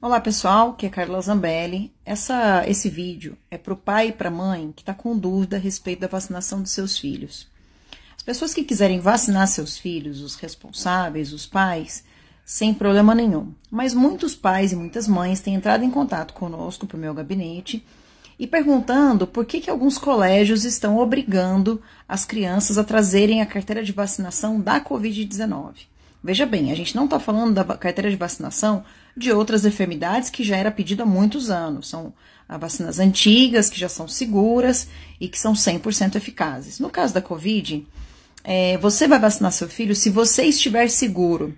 Olá pessoal, aqui é Carla Zambelli. Essa, esse vídeo é para o pai e para a mãe que está com dúvida a respeito da vacinação dos seus filhos. As pessoas que quiserem vacinar seus filhos, os responsáveis, os pais, sem problema nenhum. Mas muitos pais e muitas mães têm entrado em contato conosco para o meu gabinete e perguntando por que, que alguns colégios estão obrigando as crianças a trazerem a carteira de vacinação da Covid-19. Veja bem, a gente não está falando da carteira de vacinação de outras enfermidades que já era pedida há muitos anos. São ah, vacinas antigas, que já são seguras e que são 100% eficazes. No caso da Covid, é, você vai vacinar seu filho se você estiver seguro.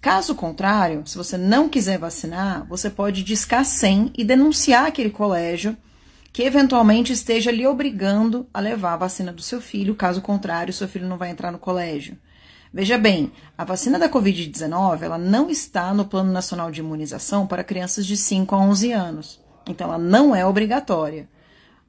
Caso contrário, se você não quiser vacinar, você pode discar sem e denunciar aquele colégio que eventualmente esteja lhe obrigando a levar a vacina do seu filho. Caso contrário, seu filho não vai entrar no colégio. Veja bem, a vacina da Covid-19 ela não está no Plano Nacional de Imunização para crianças de 5 a 11 anos. Então, ela não é obrigatória.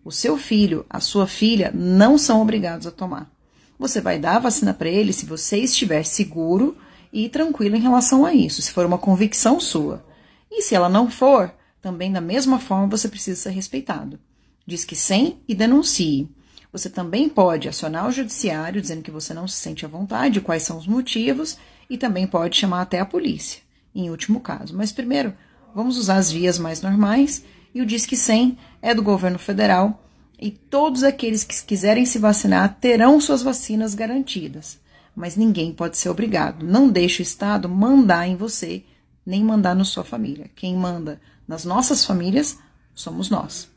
O seu filho, a sua filha, não são obrigados a tomar. Você vai dar a vacina para ele se você estiver seguro e tranquilo em relação a isso, se for uma convicção sua. E se ela não for, também da mesma forma você precisa ser respeitado. Diz que sem e denuncie. Você também pode acionar o judiciário dizendo que você não se sente à vontade, quais são os motivos, e também pode chamar até a polícia, em último caso. Mas primeiro, vamos usar as vias mais normais e o Disque 100 é do governo federal e todos aqueles que quiserem se vacinar terão suas vacinas garantidas. Mas ninguém pode ser obrigado. Não deixe o Estado mandar em você, nem mandar na sua família. Quem manda nas nossas famílias somos nós.